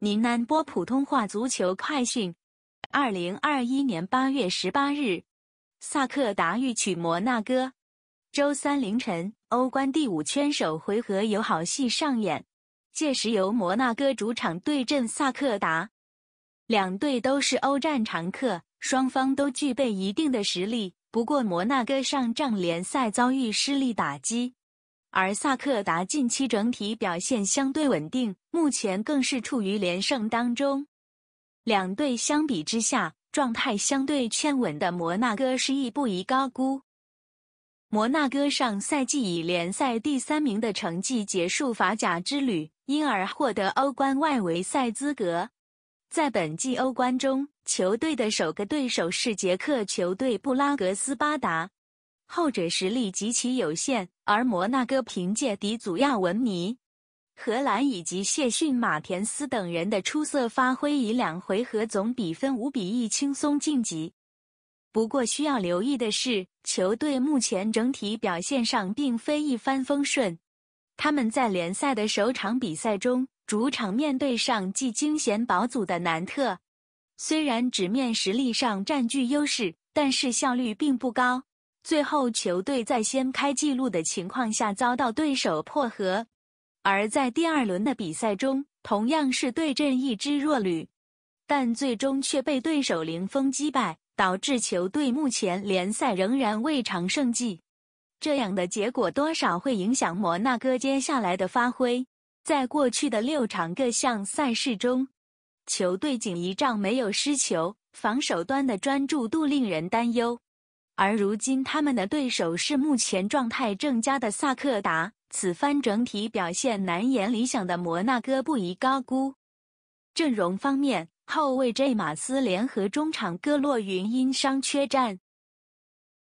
您能播普通话足球快讯？二零二一年八月十八日，萨克达欲取摩纳哥。周三凌晨，欧冠第五圈首回合有好戏上演，届时由摩纳哥主场对阵萨克达。两队都是欧战常客，双方都具备一定的实力。不过，摩纳哥上仗联赛遭遇失利打击。而萨克达近期整体表现相对稳定，目前更是处于连胜当中。两队相比之下，状态相对欠稳的摩纳哥是亦不宜高估。摩纳哥上赛季以联赛第三名的成绩结束法甲之旅，因而获得欧冠外围赛资格。在本季欧冠中，球队的首个对手是捷克球队布拉格斯巴达。后者实力极其有限，而摩纳哥凭借迪祖亚文尼、荷兰以及谢逊马田斯等人的出色发挥，以两回合总比分五比一轻松晋级。不过，需要留意的是，球队目前整体表现上并非一帆风顺。他们在联赛的首场比赛中，主场面对上季惊险保组的南特，虽然纸面实力上占据优势，但是效率并不高。最后，球队在先开纪录的情况下遭到对手破和；而在第二轮的比赛中，同样是对阵一支弱旅，但最终却被对手零封击败，导致球队目前联赛仍然未尝胜绩。这样的结果多少会影响摩纳哥接下来的发挥。在过去的六场各项赛事中，球队仅一仗没有失球，防守端的专注度令人担忧。而如今，他们的对手是目前状态正佳的萨克达。此番整体表现难言理想的摩纳哥不宜高估。阵容方面，后卫 J 马斯联合中场戈洛云因伤缺战。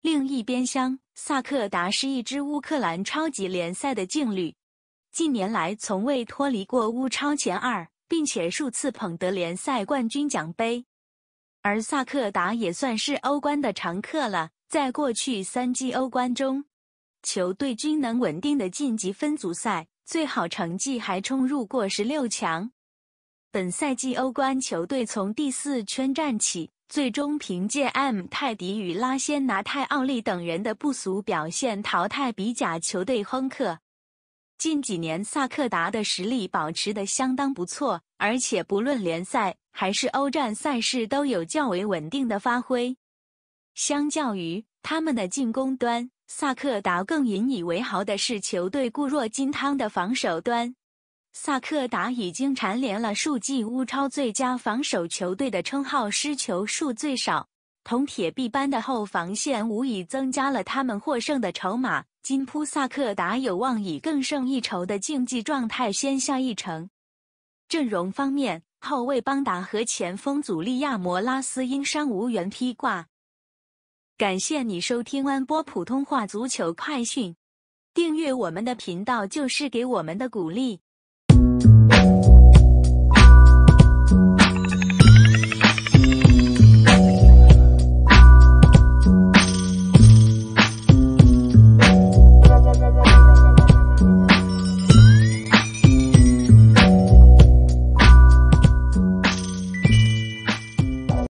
另一边厢，萨克达是一支乌克兰超级联赛的劲旅，近年来从未脱离过乌超前二，并且数次捧得联赛冠军奖杯。而萨克达也算是欧冠的常客了。在过去三季欧冠中，球队均能稳定的晋级分组赛，最好成绩还冲入过十六强。本赛季欧冠，球队从第四圈战起，最终凭借 M 泰迪与拉仙拿泰奥利等人的不俗表现，淘汰比甲球队亨克。近几年，萨克达的实力保持得相当不错，而且不论联赛还是欧战赛事，都有较为稳定的发挥。相较于他们的进攻端，萨克达更引以为豪的是球队固若金汤的防守端。萨克达已经蝉联了数季乌超最佳防守球队的称号，失球数最少，铜铁壁般的后防线无疑增加了他们获胜的筹码。金扑萨克达有望以更胜一筹的竞技状态先下一城。阵容方面，后卫邦达和前锋祖利亚摩拉斯因伤无缘披挂。感谢你收听安播普通话足球快讯，订阅我们的频道就是给我们的鼓励。